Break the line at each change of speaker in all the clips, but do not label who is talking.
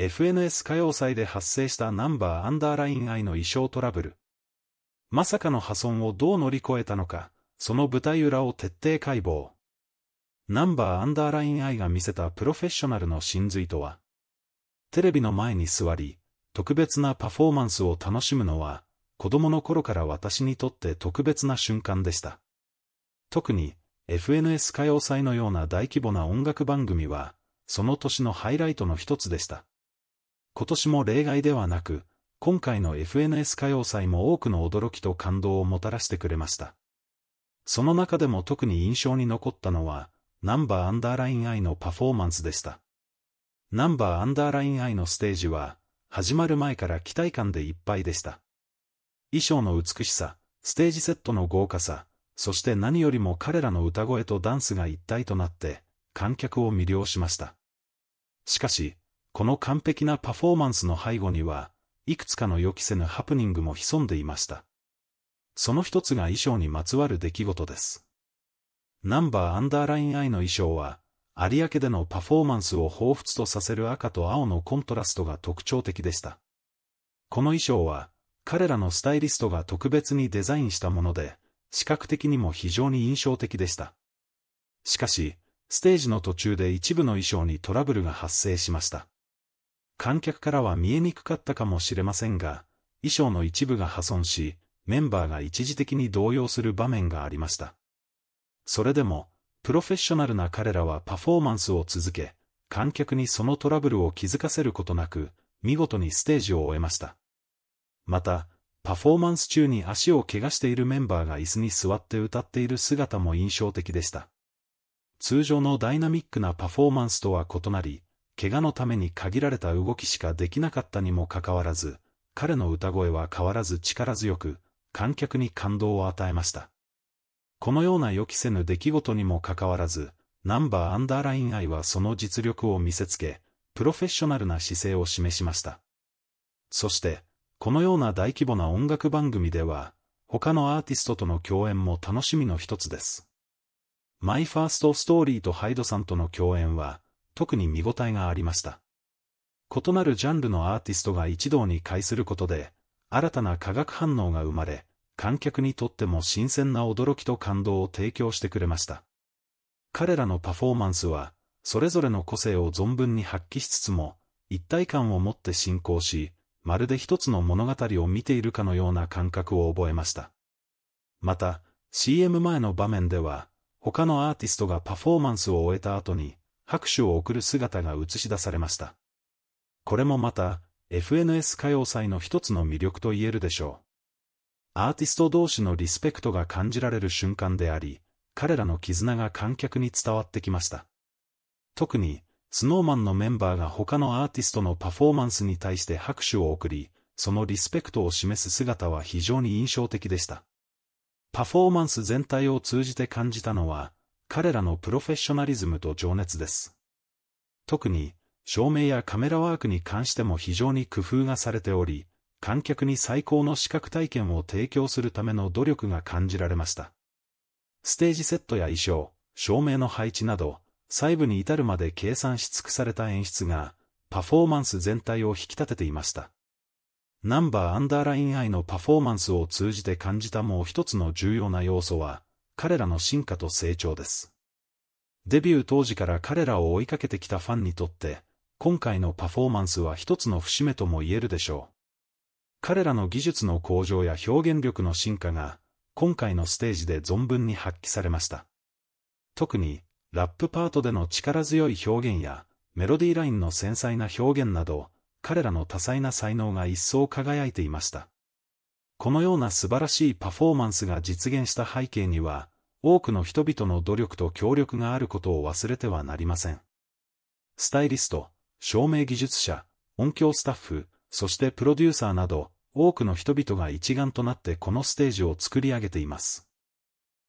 FNS 歌謡祭で発生したナンバーアンダーライン愛の衣装トラブル。まさかの破損をどう乗り越えたのか、その舞台裏を徹底解剖。ナンバーアンダーライン愛が見せたプロフェッショナルの真髄とは、テレビの前に座り、特別なパフォーマンスを楽しむのは、子供の頃から私にとって特別な瞬間でした。特に、FNS 歌謡祭のような大規模な音楽番組は、その年のハイライトの一つでした。今年も例外ではなく、今回の FNS 歌謡祭も多くの驚きと感動をもたらしてくれました。その中でも特に印象に残ったのは、ナンバーアンダーライン I のパフォーマンスでした。ナンバーアンダーライン I のステージは、始まる前から期待感でいっぱいでした。衣装の美しさ、ステージセットの豪華さ、そして何よりも彼らの歌声とダンスが一体となって、観客を魅了しました。しかし、この完璧なパフォーマンスの背後には、いくつかの予期せぬハプニングも潜んでいました。その一つが衣装にまつわる出来事です。ナンバーアンダーラインアイの衣装は、有明でのパフォーマンスを彷彿とさせる赤と青のコントラストが特徴的でした。この衣装は、彼らのスタイリストが特別にデザインしたもので、視覚的にも非常に印象的でした。しかし、ステージの途中で一部の衣装にトラブルが発生しました。観客からは見えにくかったかもしれませんが、衣装の一部が破損し、メンバーが一時的に動揺する場面がありました。それでも、プロフェッショナルな彼らはパフォーマンスを続け、観客にそのトラブルを気づかせることなく、見事にステージを終えました。また、パフォーマンス中に足を怪我しているメンバーが椅子に座って歌っている姿も印象的でした。通常のダイナミックなパフォーマンスとは異なり、怪我のために限られた動きしかできなかったにもかかわらず、彼の歌声は変わらず力強く、観客に感動を与えました。このような予期せぬ出来事にもかかわらず、ナンバーアンダーライン愛はその実力を見せつけ、プロフェッショナルな姿勢を示しました。そして、このような大規模な音楽番組では、他のアーティストとの共演も楽しみの一つです。マイファーストストーリーとハイドさんとの共演は、特に見応えがありました。異なるジャンルのアーティストが一堂に会することで、新たな化学反応が生まれ、観客にとっても新鮮な驚きと感動を提供してくれました。彼らのパフォーマンスは、それぞれの個性を存分に発揮しつつも、一体感を持って進行し、まるで一つの物語を見ているかのような感覚を覚えました。また、CM 前の場面では、他のアーティストがパフォーマンスを終えた後に、拍手を送る姿が映し出されました。これもまた、FNS 歌謡祭の一つの魅力と言えるでしょう。アーティスト同士のリスペクトが感じられる瞬間であり、彼らの絆が観客に伝わってきました。特に、スノーマンのメンバーが他のアーティストのパフォーマンスに対して拍手を送り、そのリスペクトを示す姿は非常に印象的でした。パフォーマンス全体を通じて感じたのは、彼らのプロフェッショナリズムと情熱です。特に、照明やカメラワークに関しても非常に工夫がされており、観客に最高の視覚体験を提供するための努力が感じられました。ステージセットや衣装、照明の配置など、細部に至るまで計算し尽くされた演出が、パフォーマンス全体を引き立てていました。ナンバーアンダーラインイのパフォーマンスを通じて感じたもう一つの重要な要素は、彼らの進化と成長です。デビュー当時から彼らを追いかけてきたファンにとって、今回のパフォーマンスは一つの節目とも言えるでしょう。彼らの技術の向上や表現力の進化が、今回のステージで存分に発揮されました。特に、ラップパートでの力強い表現や、メロディーラインの繊細な表現など、彼らの多彩な才能が一層輝いていました。このような素晴らしいパフォーマンスが実現した背景には、多くの人々の努力と協力があることを忘れてはなりません。スタイリスト、照明技術者、音響スタッフ、そしてプロデューサーなど、多くの人々が一丸となってこのステージを作り上げています。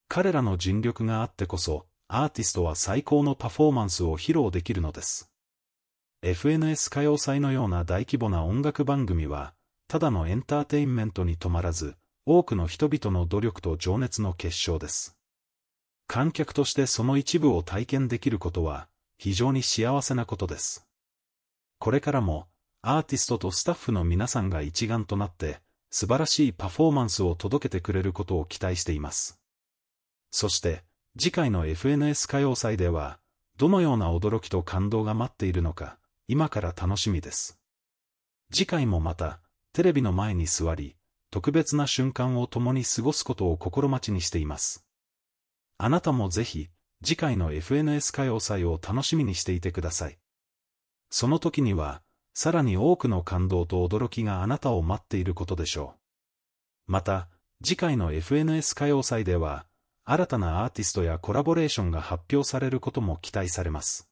彼らの尽力があってこそ、アーティストは最高のパフォーマンスを披露できるのです。FNS 歌謡祭のような大規模な音楽番組は、ただのエンターテインメントに止まらず、多くの人々の努力と情熱の結晶です。観客としてその一部を体験できることは、非常に幸せなことです。これからも、アーティストとスタッフの皆さんが一丸となって、素晴らしいパフォーマンスを届けてくれることを期待しています。そして、次回の FNS 歌謡祭では、どのような驚きと感動が待っているのか、今から楽しみです。次回もまた、テレビの前に座り、特別な瞬間を共に過ごすことを心待ちにしています。あなたもぜひ、次回の FNS 歌謡祭を楽しみにしていてください。その時には、さらに多くの感動と驚きがあなたを待っていることでしょう。また、次回の FNS 歌謡祭では、新たなアーティストやコラボレーションが発表されることも期待されます。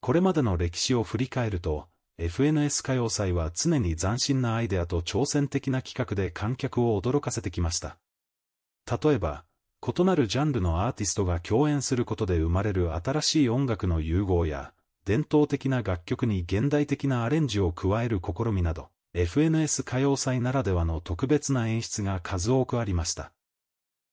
これまでの歴史を振り返ると、FNS 歌謡祭は常に斬新なアイデアと挑戦的な企画で観客を驚かせてきました。例えば、異なるジャンルのアーティストが共演することで生まれる新しい音楽の融合や、伝統的な楽曲に現代的なアレンジを加える試みなど、FNS 歌謡祭ならではの特別な演出が数多くありました。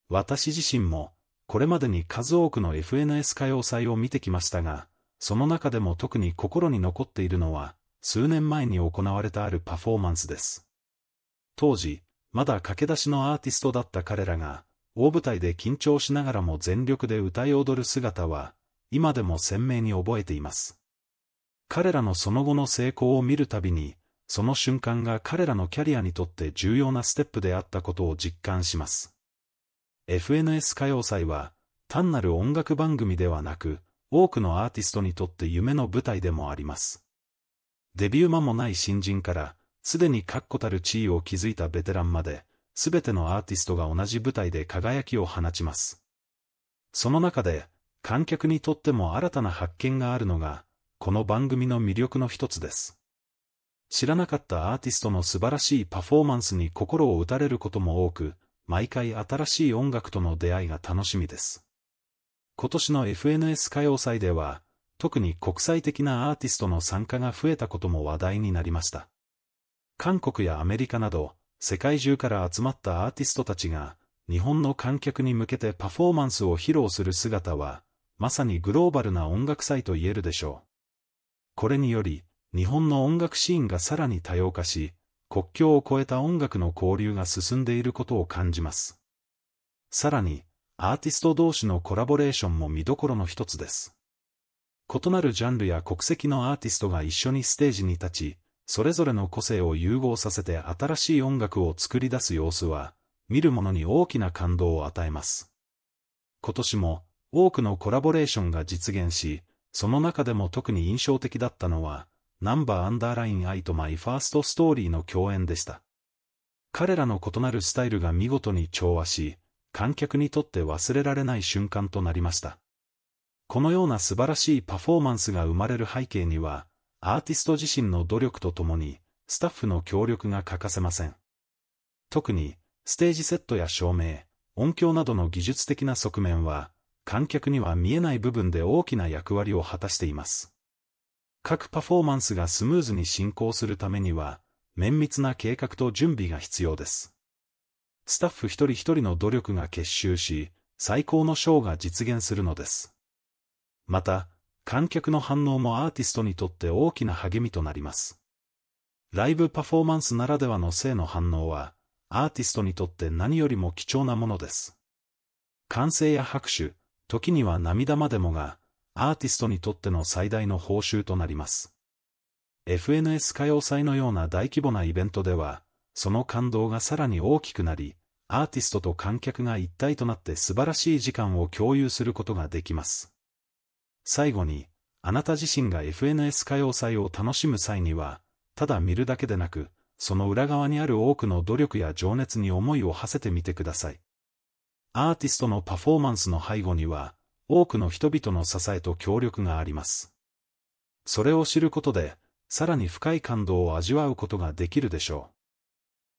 私自身も、これまでに数多くの FNS 歌謡祭を見てきましたが、その中でも特に心に残っているのは、数年前に行われたあるパフォーマンスです。当時、まだ駆け出しのアーティストだった彼らが、大舞台で緊張しながらも全力で歌い踊る姿は、今でも鮮明に覚えています。彼らのその後の成功を見るたびに、その瞬間が彼らのキャリアにとって重要なステップであったことを実感します。FNS 歌謡祭は、単なる音楽番組ではなく、多くのアーティストにとって夢の舞台でもあります。デビュー間もない新人から、すでに確固たる地位を築いたベテランまで、すべてのアーティストが同じ舞台で輝きを放ちます。その中で、観客にとっても新たな発見があるのが、この番組の魅力の一つです。知らなかったアーティストの素晴らしいパフォーマンスに心を打たれることも多く、毎回新しい音楽との出会いが楽しみです。今年の FNS 歌謡祭では、特に国際的なアーティストの参加が増えたことも話題になりました。韓国やアメリカなど、世界中から集まったアーティストたちが、日本の観客に向けてパフォーマンスを披露する姿は、まさにグローバルな音楽祭と言えるでしょう。これにより、日本の音楽シーンがさらに多様化し、国境を越えた音楽の交流が進んでいることを感じます。さらに、アーティスト同士のコラボレーションも見どころの一つです。異なるジャンルや国籍のアーティストが一緒にステージに立ち、それぞれの個性を融合させて新しい音楽を作り出す様子は、見る者に大きな感動を与えます。今年も、多くのコラボレーションが実現し、その中でも特に印象的だったのは、ナンバーアンダーラインアイとマイファーストストーリーの共演でした。彼らの異なるスタイルが見事に調和し、観客にとって忘れられない瞬間となりました。このような素晴らしいパフォーマンスが生まれる背景には、アーティスト自身の努力とともに、スタッフの協力が欠かせません。特に、ステージセットや照明、音響などの技術的な側面は、観客には見えない部分で大きな役割を果たしています。各パフォーマンスがスムーズに進行するためには、綿密な計画と準備が必要です。スタッフ一人一人の努力が結集し、最高のショーが実現するのです。また、観客の反応もアーティストにとって大きな励みとなります。ライブパフォーマンスならではの性の反応は、アーティストにとって何よりも貴重なものです。歓声や拍手、時には涙までもが、アーティストにとっての最大の報酬となります。FNS 歌謡祭のような大規模なイベントでは、その感動がさらに大きくなり、アーティストと観客が一体となって素晴らしい時間を共有することができます。最後に、あなた自身が FNS 歌謡祭を楽しむ際には、ただ見るだけでなく、その裏側にある多くの努力や情熱に思いを馳せてみてください。アーティストのパフォーマンスの背後には、多くの人々の支えと協力があります。それを知ることで、さらに深い感動を味わうことができるでしょう。